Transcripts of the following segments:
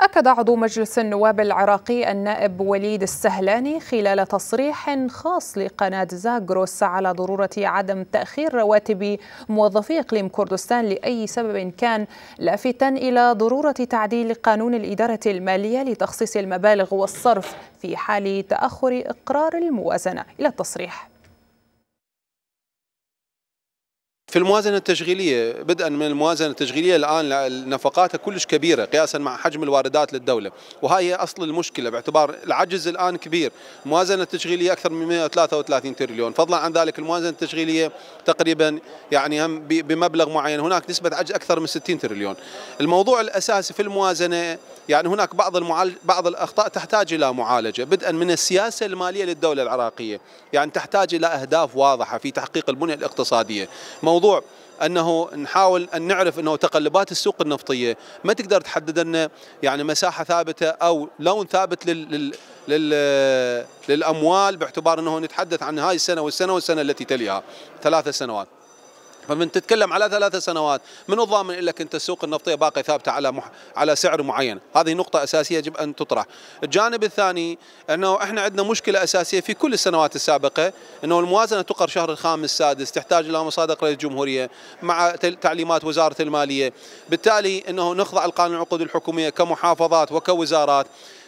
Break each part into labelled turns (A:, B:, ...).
A: أكد عضو مجلس النواب العراقي النائب وليد السهلاني خلال تصريح خاص لقناة زاغروس على ضرورة عدم تأخير رواتب موظفي إقليم كردستان لأي سبب كان لافتا إلى ضرورة تعديل قانون الإدارة المالية لتخصيص المبالغ والصرف في حال تأخر إقرار الموازنة إلى التصريح
B: في الموازنة التشغيلية بدءا من الموازنة التشغيلية الآن نفقاتها كلش كبيرة قياسا مع حجم الواردات للدولة وهي أصل المشكلة باعتبار العجز الآن كبير الموازنة التشغيلية أكثر من 133 تريليون فضلا عن ذلك الموازنة التشغيلية تقريبا يعني هم بمبلغ معين هناك نسبة عجز أكثر من 60 تريليون الموضوع الأساسي في الموازنة يعني هناك بعض المعالج بعض الأخطاء تحتاج إلى معالجة بدءا من السياسة المالية للدولة العراقية يعني تحتاج إلى أهداف واضحة في تحقيق البنية الاقتصادية موضوع الموضوع انه نحاول ان نعرف انه تقلبات السوق النفطيه ما تقدر تحدد لنا يعني مساحه ثابته او لون ثابت لل, لل, لل للاموال باعتبار انه نتحدث عن هاي السنه والسنه والسنه التي تليها ثلاثة سنوات فمن تتكلم على ثلاث سنوات من الضامن لك انت السوق النفطيه باقي ثابته على مح... على سعر معين هذه نقطه اساسيه يجب ان تطرح الجانب الثاني انه احنا عندنا مشكله اساسيه في كل السنوات السابقه انه الموازنه تقر شهر الخامس السادس تحتاج الى مصادق للجمهوريه مع تعليمات وزاره الماليه بالتالي انه نخضع لقانون العقود الحكوميه كمحافظات وكوزارات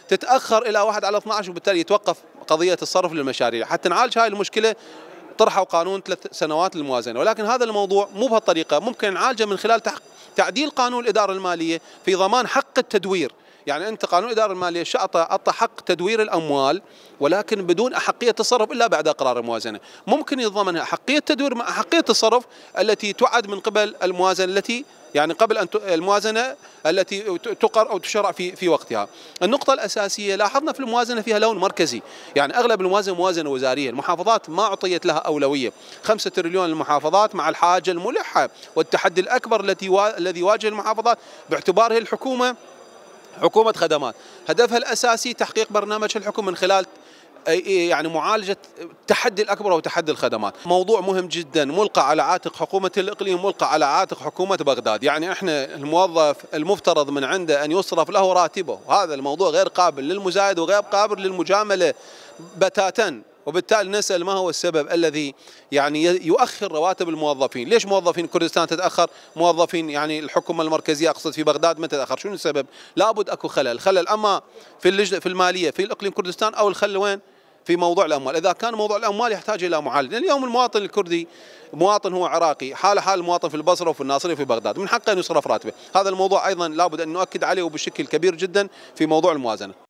B: تتاخر الى واحد على 12 وبالتالي يتوقف قضيه الصرف للمشاريع حتى نعالج هاي المشكله طرحوا قانون ثلاث سنوات الموازنه ولكن هذا الموضوع مو بهالطريقه ممكن نعالجه من خلال تعديل قانون الاداره الماليه في ضمان حق التدوير يعني أنت قانون الإدارة المالية أعطى أعطى حق تدوير الأموال ولكن بدون أحقية تصرف إلا بعد قرار الموازنة ممكن يضمن أحقية تدوير مع أحقية التصرف التي تعد من قبل الموازنة التي يعني قبل أن الموازنة التي تقر أو تشرع في في وقتها. النقطة الأساسية لاحظنا في الموازنة فيها لون مركزي، يعني أغلب الموازنة موازنة وزارية، المحافظات ما أعطيت لها أولوية، 5 تريليون للمحافظات مع الحاجة الملحة والتحدي الأكبر التي الذي يواجه المحافظات باعتبارها الحكومة حكومة خدمات هدفها الأساسي تحقيق برنامج الحكم من خلال يعني معالجة التحدي الأكبر هو تحدي الخدمات موضوع مهم جدا ملقى على عاتق حكومة الإقليم ملقى على عاتق حكومة بغداد يعني إحنا الموظف المفترض من عنده أن يصرف له راتبه وهذا الموضوع غير قابل للمزايد وغير قابل للمجاملة بتاتا وبالتالي نسأل ما هو السبب الذي يعني يؤخر رواتب الموظفين ليش موظفين كردستان تتأخر موظفين يعني الحكومة المركزية أقصد في بغداد ما تتأخر شنو السبب لابد أكو خلل خلل أما في اللجنة في المالية في الإقليم كردستان أو الخلل وين في موضوع الاموال، اذا كان موضوع الاموال يحتاج الى معالج، اليوم المواطن الكردي مواطن هو عراقي، حاله حال المواطن في البصره وفي الناصريه وفي بغداد، من حقه ان يصرف راتبه، هذا الموضوع ايضا لابد ان نؤكد عليه وبشكل كبير جدا في موضوع الموازنه.